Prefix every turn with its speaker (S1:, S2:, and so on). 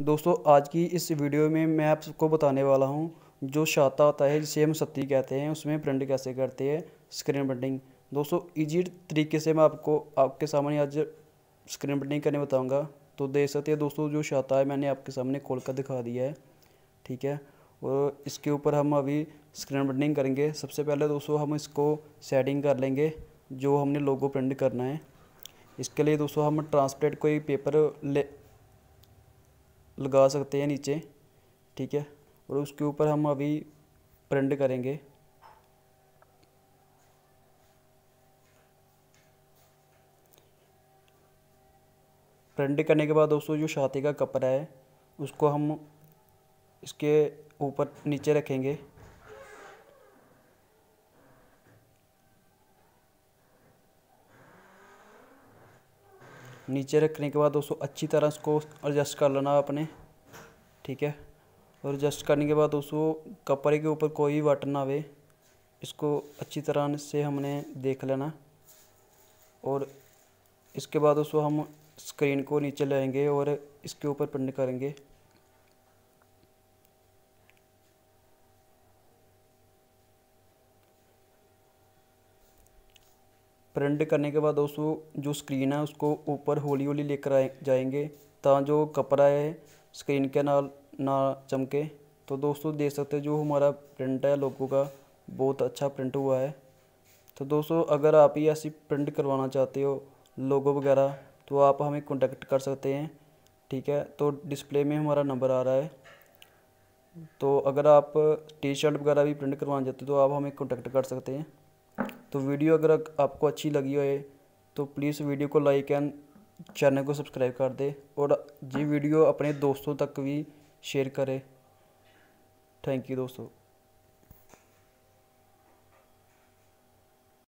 S1: दोस्तों आज की इस वीडियो में मैं आप सबको बताने वाला हूँ जो शाता होता है जिसे हम सत्ती कहते हैं उसमें प्रिंट कैसे करते हैं स्क्रीन प्रिंटिंग दोस्तों ईजी तरीके से मैं आपको आपके सामने आज स्क्रीन प्रिंटिंग करने बताऊँगा तो देख सकते हैं दोस्तों जो शाता है मैंने आपके सामने खोल कर दिखा दिया है ठीक है और इसके ऊपर हम अभी स्क्रीन प्रिंटिंग करेंगे सबसे पहले दोस्तों हम इसको सेटिंग कर लेंगे जो हमने लोगो प्रिंट करना है इसके लिए दोस्तों हम ट्रांसलेट कोई पेपर ले लगा सकते हैं नीचे ठीक है और उसके ऊपर हम अभी प्रिंट करेंगे प्रिंट करने के बाद दोस्तों जो छाती का कपड़ा है उसको हम इसके ऊपर नीचे रखेंगे नीचे रखने के बाद दोस्तों अच्छी तरह इसको एडजस्ट कर लेना अपने ठीक है और एडजस्ट करने के बाद दोस्तों कपड़े के ऊपर कोई बटन ना आवे इसको अच्छी तरह से हमने देख लेना और इसके बाद दोस्तों हम स्क्रीन को नीचे लाएंगे और इसके ऊपर प्रिंट करेंगे प्रिंट करने के बाद दोस्तों जो स्क्रीन है उसको ऊपर हौली हौली लेकर आए जाएंगे ता जो कपड़ा है स्क्रीन के ना ना चमके तो दोस्तों देख सकते जो हमारा प्रिंट है लोगों का बहुत अच्छा प्रिंट हुआ है तो दोस्तों अगर आप ही ऐसी प्रिंट करवाना चाहते हो लोगो वगैरह तो आप हमें कॉन्टेक्ट कर सकते हैं ठीक है तो डिस्प्ले में हमारा नंबर आ रहा है तो अगर आप टी शर्ट वगैरह भी प्रिंट करवाना चाहते हो तो आप हमें कॉन्टेक्ट कर सकते हैं तो वीडियो अगर आपको अच्छी लगी हो तो प्लीज़ वीडियो को लाइक एंड चैनल को सब्सक्राइब कर दे और ये वीडियो अपने दोस्तों तक भी शेयर करें थैंक यू दोस्तों